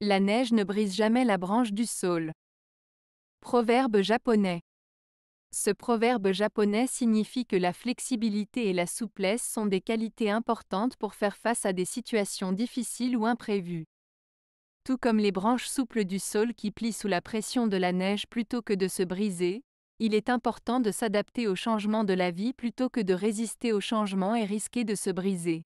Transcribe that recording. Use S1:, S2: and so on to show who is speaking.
S1: La neige ne brise jamais la branche du saule. Proverbe japonais. Ce proverbe japonais signifie que la flexibilité et la souplesse sont des qualités importantes pour faire face à des situations difficiles ou imprévues. Tout comme les branches souples du sol qui plient sous la pression de la neige plutôt que de se briser, il est important de s'adapter aux changements de la vie plutôt que de résister aux changements et risquer de se briser.